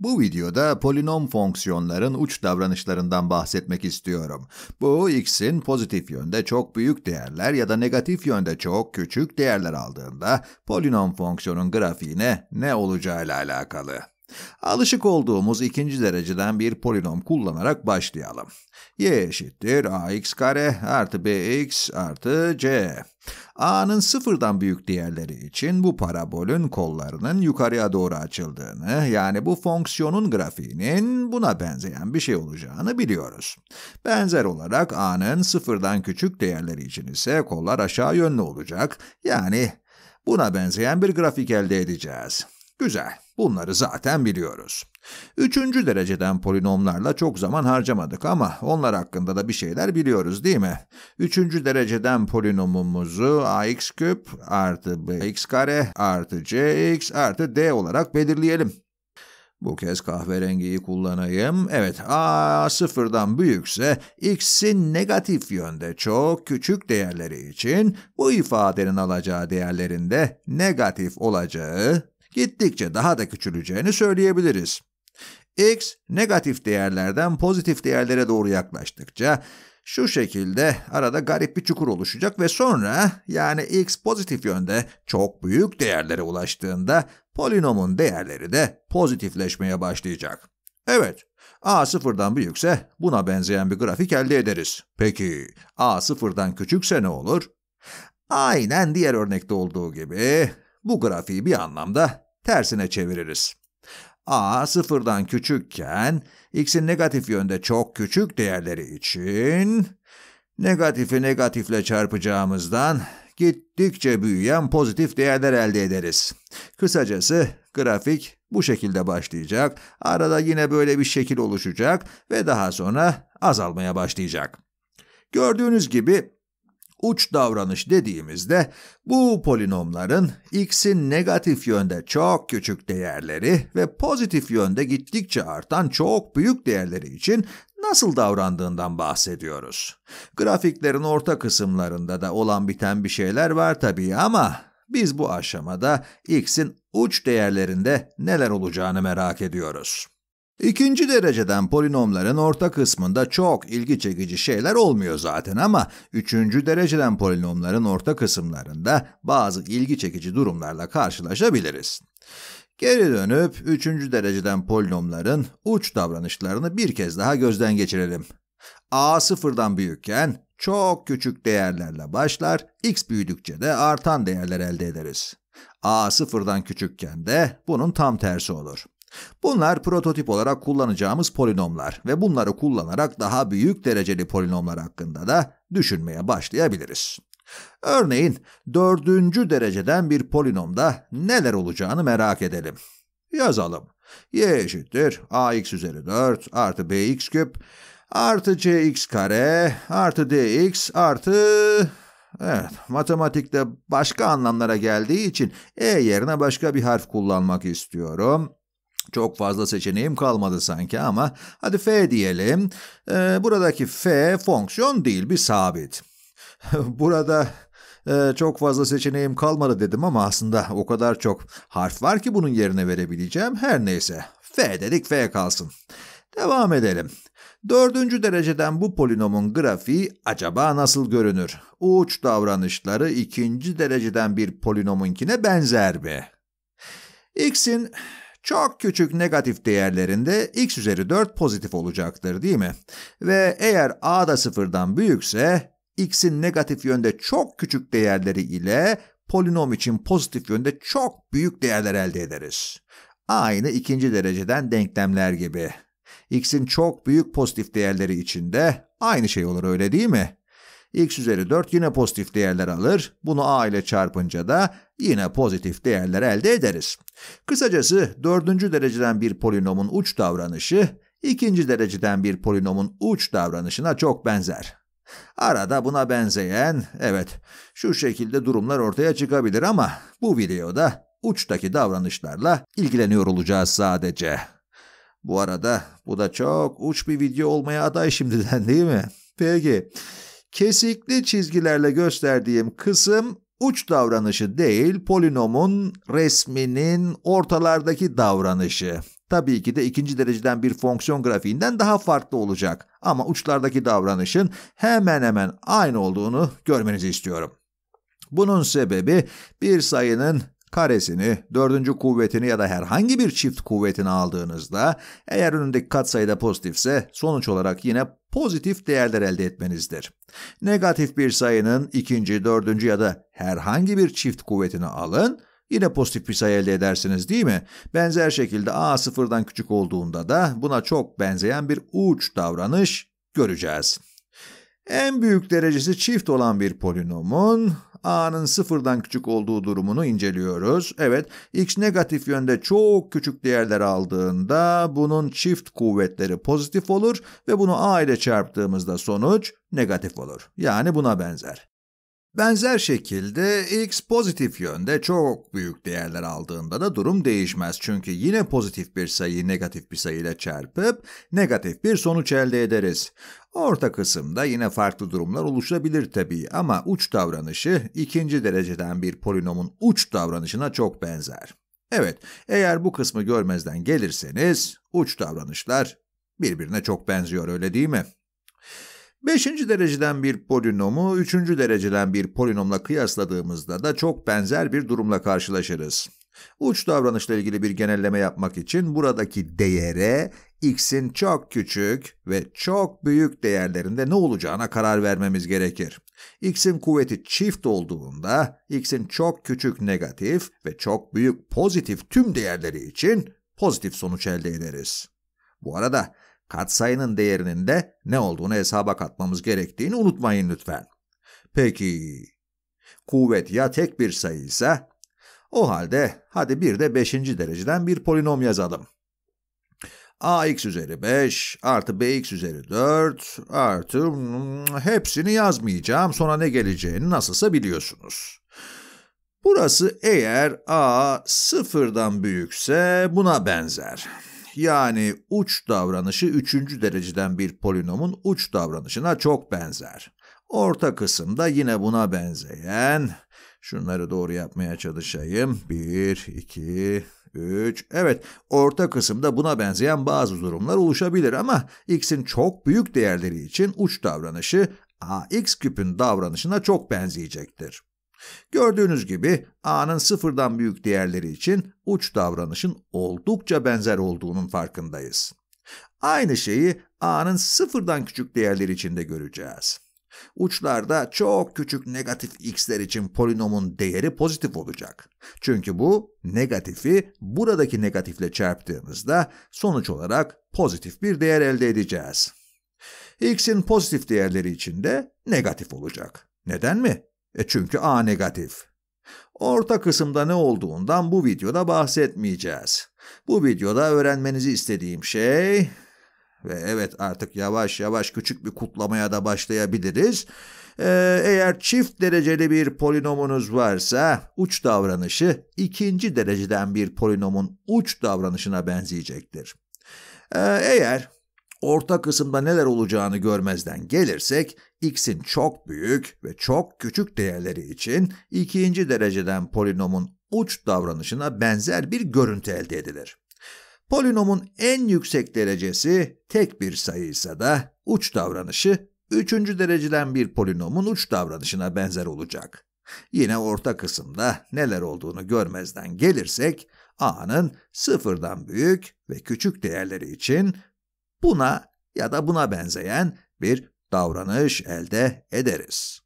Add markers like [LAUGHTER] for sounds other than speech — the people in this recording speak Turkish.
Bu videoda polinom fonksiyonların uç davranışlarından bahsetmek istiyorum. Bu x'in pozitif yönde çok büyük değerler ya da negatif yönde çok küçük değerler aldığında polinom fonksiyonun grafiğine ne olacağıyla alakalı. Alışık olduğumuz ikinci dereceden bir polinom kullanarak başlayalım. y eşittir ax kare artı bx artı c. a'nın sıfırdan büyük değerleri için bu parabolün kollarının yukarıya doğru açıldığını, yani bu fonksiyonun grafiğinin buna benzeyen bir şey olacağını biliyoruz. Benzer olarak a'nın sıfırdan küçük değerleri için ise kollar aşağı yönlü olacak, yani buna benzeyen bir grafik elde edeceğiz. Güzel. Bunları zaten biliyoruz. Üçüncü dereceden polinomlarla çok zaman harcamadık ama onlar hakkında da bir şeyler biliyoruz değil mi? Üçüncü dereceden polinomumuzu ax küp artı bx kare artı cx artı d olarak belirleyelim. Bu kez kahverengiyi kullanayım. Evet, a sıfırdan büyükse x'in negatif yönde çok küçük değerleri için bu ifadenin alacağı değerlerinde negatif olacağı gittikçe daha da küçüleceğini söyleyebiliriz. X negatif değerlerden pozitif değerlere doğru yaklaştıkça şu şekilde arada garip bir çukur oluşacak ve sonra yani x pozitif yönde çok büyük değerlere ulaştığında polinomun değerleri de pozitifleşmeye başlayacak. Evet, a sıfırdan büyükse buna benzeyen bir grafik elde ederiz. Peki a sıfırdan küçükse ne olur? Aynen diğer örnekte olduğu gibi bu grafiği bir anlamda tersine çeviririz. A sıfırdan küçükken x'in negatif yönde çok küçük değerleri için negatifi negatifle çarpacağımızdan gittikçe büyüyen pozitif değerler elde ederiz. Kısacası grafik bu şekilde başlayacak, arada yine böyle bir şekil oluşacak ve daha sonra azalmaya başlayacak. Gördüğünüz gibi uç davranış dediğimizde bu polinomların x'in negatif yönde çok küçük değerleri ve pozitif yönde gittikçe artan çok büyük değerleri için nasıl davrandığından bahsediyoruz. Grafiklerin orta kısımlarında da olan biten bir şeyler var tabii ama biz bu aşamada x'in uç değerlerinde neler olacağını merak ediyoruz. İkinci dereceden polinomların orta kısmında çok ilgi çekici şeyler olmuyor zaten ama üçüncü dereceden polinomların orta kısımlarında bazı ilgi çekici durumlarla karşılaşabiliriz. Geri dönüp üçüncü dereceden polinomların uç davranışlarını bir kez daha gözden geçirelim. a sıfırdan büyükken çok küçük değerlerle başlar, x büyüdükçe de artan değerler elde ederiz. a sıfırdan küçükken de bunun tam tersi olur. Bunlar prototip olarak kullanacağımız polinomlar ve bunları kullanarak daha büyük dereceli polinomlar hakkında da düşünmeye başlayabiliriz. Örneğin dördüncü dereceden bir polinomda neler olacağını merak edelim. Yazalım. y eşittir ax üzeri 4 artı bx küp artı cx kare artı dx artı... Evet, matematikte başka anlamlara geldiği için e yerine başka bir harf kullanmak istiyorum. Çok fazla seçeneğim kalmadı sanki ama hadi f diyelim. Ee, buradaki f fonksiyon değil bir sabit. [LAUGHS] Burada e, çok fazla seçeneğim kalmadı dedim ama aslında o kadar çok harf var ki bunun yerine verebileceğim. Her neyse f dedik f kalsın. Devam edelim. Dördüncü dereceden bu polinomun grafiği acaba nasıl görünür? Uç davranışları ikinci dereceden bir polinomunkine benzer mi? X'in çok küçük negatif değerlerinde x üzeri 4 pozitif olacaktır değil mi? Ve eğer a da sıfırdan büyükse x'in negatif yönde çok küçük değerleri ile polinom için pozitif yönde çok büyük değerler elde ederiz. Aynı ikinci dereceden denklemler gibi. x'in çok büyük pozitif değerleri içinde aynı şey olur öyle değil mi? x üzeri 4 yine pozitif değerler alır. Bunu a ile çarpınca da yine pozitif değerler elde ederiz. Kısacası dördüncü dereceden bir polinomun uç davranışı ikinci dereceden bir polinomun uç davranışına çok benzer. Arada buna benzeyen, evet şu şekilde durumlar ortaya çıkabilir ama bu videoda uçtaki davranışlarla ilgileniyor olacağız sadece. Bu arada bu da çok uç bir video olmaya aday şimdiden değil mi? Peki kesikli çizgilerle gösterdiğim kısım uç davranışı değil, polinomun resminin ortalardaki davranışı. Tabii ki de ikinci dereceden bir fonksiyon grafiğinden daha farklı olacak ama uçlardaki davranışın hemen hemen aynı olduğunu görmenizi istiyorum. Bunun sebebi bir sayının karesini, dördüncü kuvvetini ya da herhangi bir çift kuvvetini aldığınızda eğer önündeki katsayıda pozitifse sonuç olarak yine pozitif değerler elde etmenizdir. Negatif bir sayının ikinci, dördüncü ya da herhangi bir çift kuvvetini alın, yine pozitif bir sayı elde edersiniz değil mi? Benzer şekilde a sıfırdan küçük olduğunda da buna çok benzeyen bir uç davranış göreceğiz. En büyük derecesi çift olan bir polinomun a'nın sıfırdan küçük olduğu durumunu inceliyoruz. Evet, x negatif yönde çok küçük değerler aldığında bunun çift kuvvetleri pozitif olur ve bunu a ile çarptığımızda sonuç negatif olur. Yani buna benzer. Benzer şekilde x pozitif yönde çok büyük değerler aldığında da durum değişmez. Çünkü yine pozitif bir sayıyı negatif bir sayıyla çarpıp negatif bir sonuç elde ederiz. Orta kısımda yine farklı durumlar oluşabilir tabii ama uç davranışı ikinci dereceden bir polinomun uç davranışına çok benzer. Evet, eğer bu kısmı görmezden gelirseniz uç davranışlar birbirine çok benziyor öyle değil mi? Beşinci dereceden bir polinomu üçüncü dereceden bir polinomla kıyasladığımızda da çok benzer bir durumla karşılaşırız. Uç davranışla ilgili bir genelleme yapmak için buradaki değere x'in çok küçük ve çok büyük değerlerinde ne olacağına karar vermemiz gerekir. x'in kuvveti çift olduğunda x'in çok küçük negatif ve çok büyük pozitif tüm değerleri için pozitif sonuç elde ederiz. Bu arada katsayının değerinin de ne olduğunu hesaba katmamız gerektiğini unutmayın lütfen. Peki, kuvvet ya tek bir sayı ise, O halde hadi bir de beşinci dereceden bir polinom yazalım. ax üzeri 5 artı bx üzeri 4 artı hmm, hepsini yazmayacağım. Sonra ne geleceğini nasılsa biliyorsunuz. Burası eğer a sıfırdan büyükse buna benzer yani uç davranışı üçüncü dereceden bir polinomun uç davranışına çok benzer. Orta kısımda yine buna benzeyen, şunları doğru yapmaya çalışayım. 1, 2, 3, evet orta kısımda buna benzeyen bazı durumlar oluşabilir ama x'in çok büyük değerleri için uç davranışı ax küpün davranışına çok benzeyecektir. Gördüğünüz gibi A'nın sıfırdan büyük değerleri için uç davranışın oldukça benzer olduğunun farkındayız. Aynı şeyi A'nın sıfırdan küçük değerleri için de göreceğiz. Uçlarda çok küçük negatif x'ler için polinomun değeri pozitif olacak. Çünkü bu negatifi buradaki negatifle çarptığımızda sonuç olarak pozitif bir değer elde edeceğiz. x'in pozitif değerleri için de negatif olacak. Neden mi? E çünkü A negatif. Orta kısımda ne olduğundan bu videoda bahsetmeyeceğiz. Bu videoda öğrenmenizi istediğim şey ve evet artık yavaş yavaş küçük bir kutlamaya da başlayabiliriz. Ee, eğer çift dereceli bir polinomunuz varsa uç davranışı ikinci dereceden bir polinomun uç davranışına benzeyecektir. Ee, eğer orta kısımda neler olacağını görmezden gelirsek x'in çok büyük ve çok küçük değerleri için ikinci dereceden polinomun uç davranışına benzer bir görüntü elde edilir. Polinomun en yüksek derecesi tek bir sayı ise da uç davranışı üçüncü dereceden bir polinomun uç davranışına benzer olacak. Yine orta kısımda neler olduğunu görmezden gelirsek, a'nın sıfırdan büyük ve küçük değerleri için buna ya da buna benzeyen bir davranış elde ederiz.